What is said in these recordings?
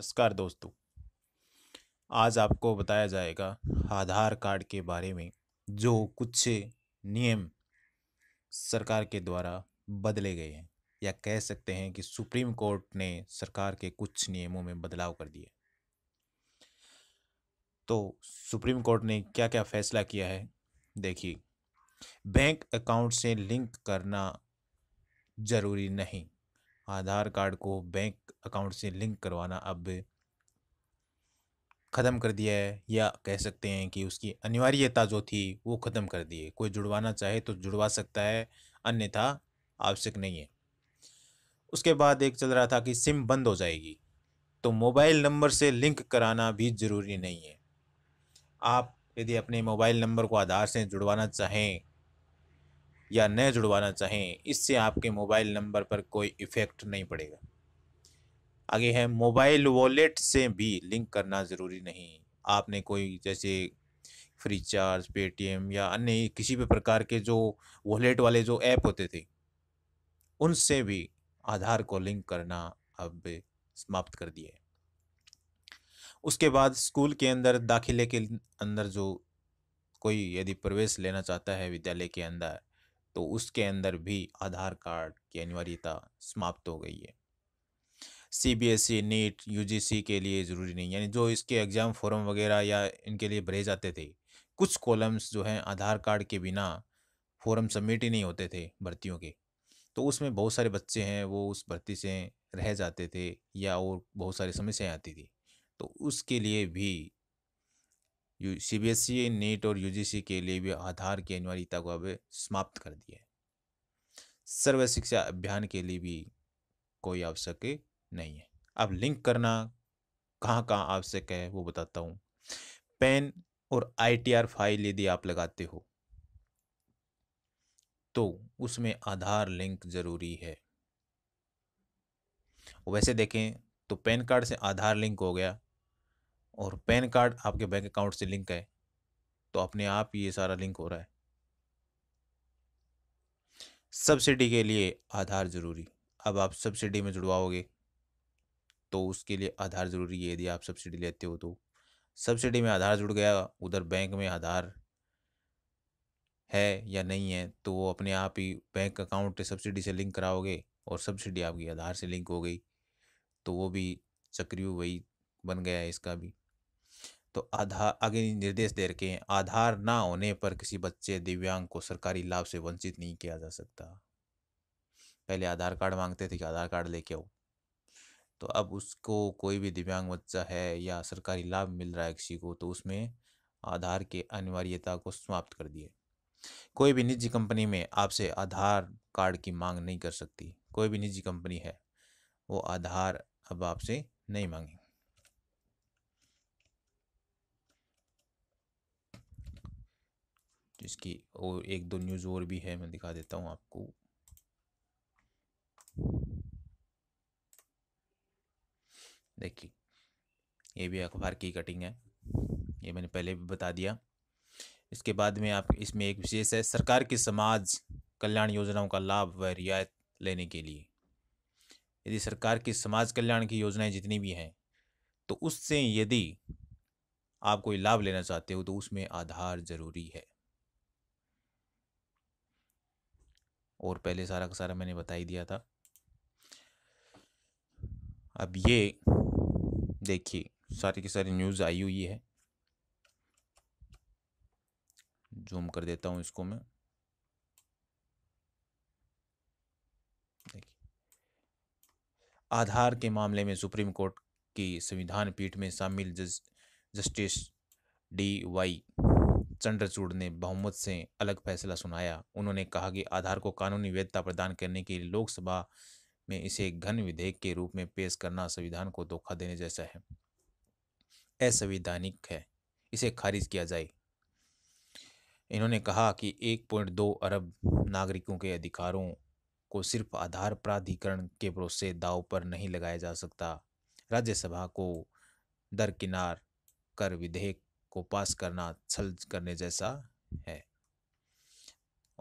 नमस्कार दोस्तों आज आपको बताया जाएगा आधार कार्ड के बारे में जो कुछ नियम सरकार के द्वारा बदले गए हैं या कह सकते हैं कि सुप्रीम कोर्ट ने सरकार के कुछ नियमों में बदलाव कर दिया तो सुप्रीम कोर्ट ने क्या क्या फैसला किया है देखिए बैंक अकाउंट से लिंक करना ज़रूरी नहीं आधार कार्ड को बैंक अकाउंट से लिंक करवाना अब ख़त्म कर दिया है या कह सकते हैं कि उसकी अनिवार्यता जो थी वो ख़त्म कर दी है कोई जुड़वाना चाहे तो जुड़वा सकता है अन्यथा आवश्यक नहीं है उसके बाद एक चल रहा था कि सिम बंद हो जाएगी तो मोबाइल नंबर से लिंक कराना भी ज़रूरी नहीं है आप यदि अपने मोबाइल नंबर को आधार से जुड़वाना चाहें या न जुड़वाना चाहें इससे आपके मोबाइल नंबर पर कोई इफ़ेक्ट नहीं पड़ेगा आगे है मोबाइल वॉलेट से भी लिंक करना ज़रूरी नहीं आपने कोई जैसे फ्री चार्ज पेटीएम या अन्य किसी भी प्रकार के जो वॉलेट वाले जो ऐप होते थे उनसे भी आधार को लिंक करना अब समाप्त कर दिया है उसके बाद स्कूल के अंदर दाखिले के अंदर जो कोई यदि प्रवेश लेना चाहता है विद्यालय के अंदर तो उसके अंदर भी आधार कार्ड की अनिवार्यता समाप्त हो गई है C B S E NEET U G C के लिए ज़रूरी नहीं यानी जो इसके एग्ज़ाम फॉर्म वगैरह या इनके लिए भरे जाते थे कुछ कॉलम्स जो हैं आधार कार्ड के बिना फॉर्म सबमिट ही नहीं होते थे भर्तियों के तो उसमें बहुत सारे बच्चे हैं वो उस भर्ती से रह जाते थे या और बहुत सारी समस्याएँ आती थी तो उसके लिए भी U C B S E NEET और यू जी सी के लिए भी आधार की अनिवार्यता को अब समाप्त कर दिया है सर्व शिक्षा अभियान के लिए भी कोई आवश्यक नहीं है अब लिंक करना कहाँ कहाँ आवश्यक है वो बताता हूँ पेन और आईटीआर फाइल यदि आप लगाते हो तो उसमें आधार लिंक जरूरी है वैसे देखें तो पैन कार्ड से आधार लिंक हो गया और पैन कार्ड आपके बैंक अकाउंट से लिंक है तो अपने आप ये सारा लिंक हो रहा है सब्सिडी के लिए आधार जरूरी अब आप सब्सिडी में जुड़वाओगे तो उसके लिए आधार ज़रूरी है यदि आप सब्सिडी लेते हो तो सब्सिडी में आधार जुड़ गया उधर बैंक में आधार है या नहीं है तो वो अपने आप ही बैंक अकाउंट सब्सिडी से लिंक कराओगे और सब्सिडी आपकी आधार से लिंक हो गई तो वो भी सक्रिय वही बन गया है इसका भी तो आधार आगे निर्देश दे रखे हैं आधार ना होने पर किसी बच्चे दिव्यांग को सरकारी लाभ से वंचित नहीं किया जा सकता पहले आधार कार्ड मांगते थे कि आधार कार्ड लेके आओ तो अब उसको कोई भी दिव्यांग बच्चा है या सरकारी लाभ मिल रहा है किसी को तो उसमें आधार के अनिवार्यता को समाप्त कर दिए कोई भी निजी कंपनी में आपसे आधार कार्ड की मांग नहीं कर सकती कोई भी निजी कंपनी है वो आधार अब आपसे नहीं मांगे जिसकी तो और एक दो न्यूज़ और भी है मैं दिखा देता हूँ आपको देखिए ये भी अखबार की कटिंग है ये मैंने पहले भी बता दिया इसके बाद में आप इसमें एक विशेष है सरकार की समाज कल्याण योजनाओं का लाभ व रियायत लेने के लिए यदि सरकार की समाज कल्याण की योजनाएं जितनी भी हैं तो उससे यदि आप कोई लाभ लेना चाहते हो तो उसमें आधार ज़रूरी है और पहले सारा का सारा मैंने बता ही दिया था अब ये देखिए सारी की सारी न्यूज़ आई हुई है जूम कर देता हूँ इसको मैं देखिए आधार के मामले में सुप्रीम कोर्ट की संविधान पीठ में शामिल जस्टिस डी वाई चंद्रचूड़ ने बहुमत से अलग फैसला सुनाया उन्होंने कहा कि आधार को कानूनी वैधता प्रदान करने के लिए लोकसभा में इसे एक घन विधेयक के रूप में पेश करना संविधान को धोखा देने जैसा है असंवैधानिक है इसे खारिज किया जाए इन्होंने कहा कि 1.2 अरब नागरिकों के अधिकारों को सिर्फ आधार प्राधिकरण के भरोसे दाव पर नहीं लगाया जा सकता राज्यसभा को दरकिनार कर विधेयक को पास करना छल करने जैसा है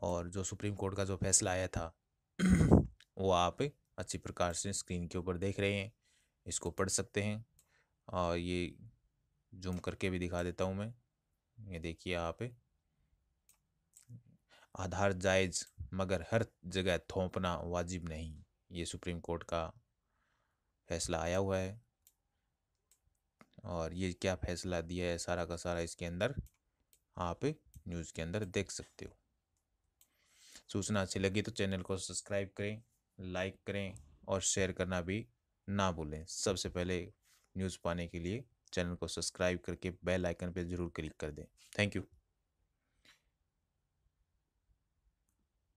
और जो सुप्रीम कोर्ट का जो फैसला आया था वो आप अच्छी प्रकार से स्क्रीन के ऊपर देख रहे हैं इसको पढ़ सकते हैं और ये जूम करके भी दिखा देता हूँ मैं ये देखिए यहाँ पे आधार जायज़ मगर हर जगह थोपना वाजिब नहीं ये सुप्रीम कोर्ट का फैसला आया हुआ है और ये क्या फैसला दिया है सारा का सारा इसके अंदर आप न्यूज़ के अंदर देख सकते हो सूचना अच्छी लगी तो चैनल को सब्सक्राइब करें लाइक करें और शेयर करना भी ना भूलें सबसे पहले न्यूज़ पाने के लिए चैनल को सब्सक्राइब करके बेल आइकन पर ज़रूर क्लिक कर दें थैंक यू